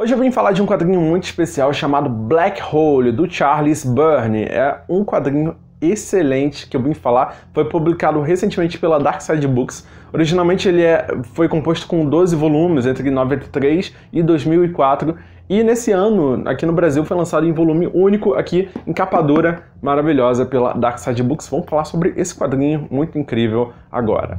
Hoje eu vim falar de um quadrinho muito especial chamado Black Hole, do Charles Burney. É um quadrinho excelente que eu vim falar. Foi publicado recentemente pela Dark Side Books. Originalmente ele é, foi composto com 12 volumes entre 93 e 2004. E nesse ano, aqui no Brasil, foi lançado em volume único, aqui em capa dura, maravilhosa, pela Dark Side Books. Vamos falar sobre esse quadrinho muito incrível agora.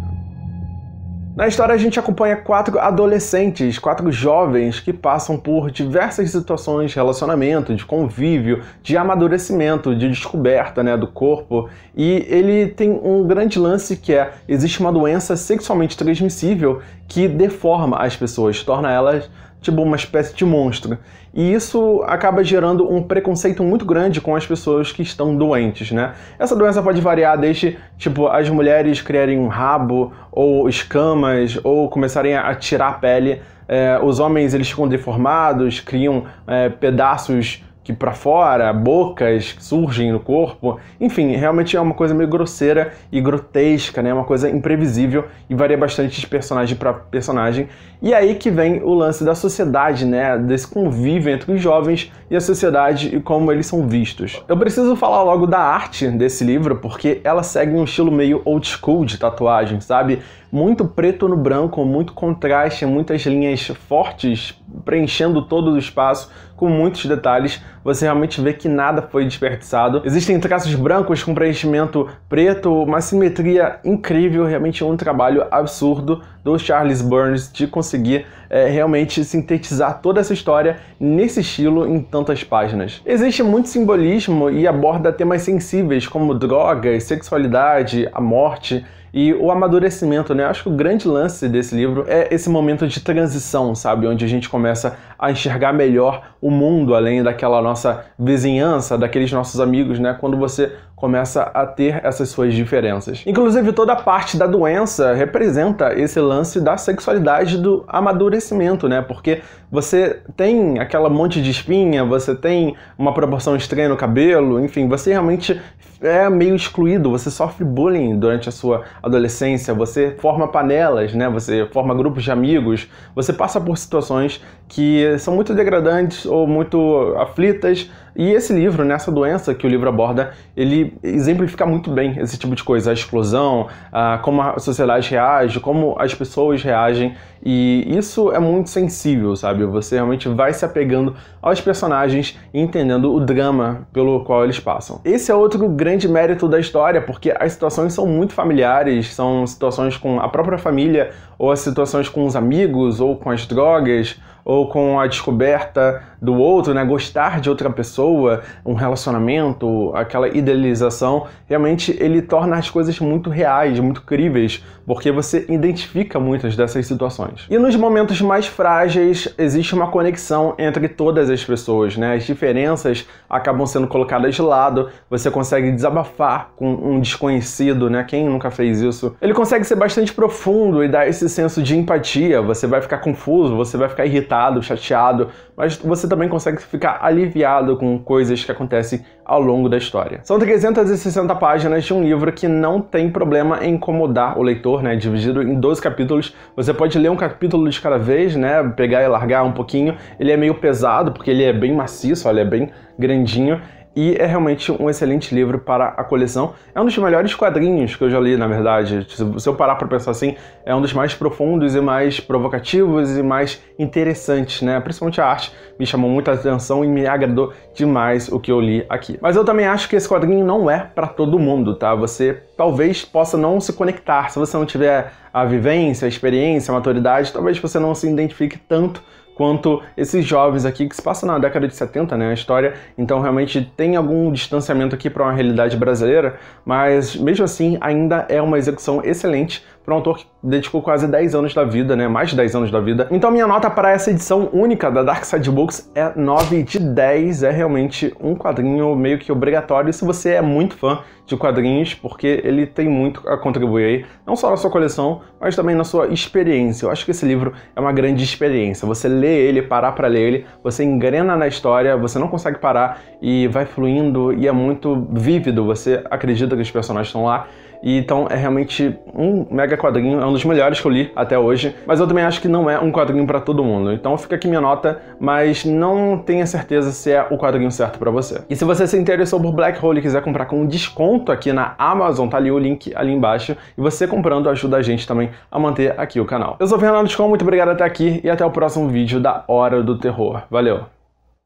Na história, a gente acompanha quatro adolescentes, quatro jovens que passam por diversas situações de relacionamento, de convívio, de amadurecimento, de descoberta né, do corpo. E ele tem um grande lance que é: existe uma doença sexualmente transmissível que deforma as pessoas, torna elas tipo uma espécie de monstro. E isso acaba gerando um preconceito muito grande com as pessoas que estão doentes, né? Essa doença pode variar desde, tipo, as mulheres criarem um rabo, ou escamas, ou começarem a tirar a pele. É, os homens, eles ficam deformados, criam é, pedaços que para fora, bocas que surgem no corpo, enfim, realmente é uma coisa meio grosseira e grotesca, né? Uma coisa imprevisível e varia bastante de personagem para personagem. E é aí que vem o lance da sociedade, né? Desse convívio entre os jovens e a sociedade e como eles são vistos. Eu preciso falar logo da arte desse livro porque ela segue um estilo meio old school de tatuagem, sabe? Muito preto no branco, muito contraste, muitas linhas fortes preenchendo todo o espaço com muitos detalhes. Você realmente vê que nada foi desperdiçado. Existem traços brancos com preenchimento preto, uma simetria incrível, realmente um trabalho absurdo do Charles Burns de conseguir é, realmente sintetizar toda essa história nesse estilo em tantas páginas. Existe muito simbolismo e aborda temas sensíveis como drogas, sexualidade, a morte e o amadurecimento, né? Eu acho que o grande lance desse livro é esse momento de transição, sabe? Onde a gente começa a enxergar melhor o mundo além daquela nossa vizinhança, daqueles nossos amigos, né? Quando você começa a ter essas suas diferenças. Inclusive, toda a parte da doença representa esse lance da sexualidade do amadurecimento, né? Porque você tem aquela monte de espinha, você tem uma proporção estranha no cabelo, enfim, você realmente é meio excluído, você sofre bullying durante a sua adolescência, você forma panelas, né? Você forma grupos de amigos, você passa por situações que são muito degradantes ou muito aflitas. E esse livro, nessa né, doença que o livro aborda, ele exemplifica muito bem esse tipo de coisa, a explosão, a, como a sociedade reage, como as pessoas reagem. E isso é muito sensível, sabe? Você realmente vai se apegando aos personagens e entendendo o drama pelo qual eles passam. Esse é outro grande mérito da história, porque as situações são muito familiares, são situações com a própria família, ou as situações com os amigos, ou com as drogas, ou com a descoberta do outro, né? Gostar de outra pessoa, um relacionamento, aquela idealização, realmente ele torna as coisas muito reais, muito críveis, porque você identifica muitas dessas situações. E nos momentos mais frágeis existe uma conexão entre todas as pessoas, né? As diferenças acabam sendo colocadas de lado, você consegue desabafar com um desconhecido, né? Quem nunca fez isso? Ele consegue ser bastante profundo e dar esse senso de empatia, você vai ficar confuso, você vai ficar irritado irritado, chateado, mas você também consegue ficar aliviado com coisas que acontecem ao longo da história. São 360 páginas de um livro que não tem problema em incomodar o leitor, né? Dividido em 12 capítulos. Você pode ler um capítulo de cada vez, né? Pegar e largar um pouquinho. Ele é meio pesado, porque ele é bem maciço, olha, é bem grandinho e é realmente um excelente livro para a coleção. É um dos melhores quadrinhos que eu já li, na verdade. Se eu parar para pensar assim, é um dos mais profundos e mais provocativos e mais interessantes, né? Principalmente a arte me chamou muita atenção e me agradou demais o que eu li aqui. Mas eu também acho que esse quadrinho não é para todo mundo, tá? Você talvez possa não se conectar. Se você não tiver a vivência, a experiência, a maturidade, talvez você não se identifique tanto quanto esses jovens aqui, que se passa na década de 70, né, a história, então realmente tem algum distanciamento aqui para uma realidade brasileira, mas mesmo assim ainda é uma execução excelente para um autor que dedicou quase 10 anos da vida, né? Mais de 10 anos da vida. Então minha nota para essa edição única da Dark Side Books é 9 de 10. É realmente um quadrinho meio que obrigatório se você é muito fã de quadrinhos, porque ele tem muito a contribuir aí, não só na sua coleção, mas também na sua experiência. Eu acho que esse livro é uma grande experiência. Você lê ele, parar para ler ele, você engrena na história, você não consegue parar e vai fluindo e é muito vívido. Você acredita que os personagens estão lá. E então é realmente um mega quadrinho, é um dos melhores que eu li até hoje, mas eu também acho que não é um quadrinho para todo mundo. Então fica aqui minha nota, mas não tenha certeza se é o quadrinho certo para você. E se você se interessou por Black Hole e quiser comprar com desconto aqui na Amazon, tá ali o link ali embaixo, e você comprando ajuda a gente também a manter aqui o canal. Eu sou o Fernando Scom, muito obrigado até aqui e até o próximo vídeo da Hora do Terror. Valeu!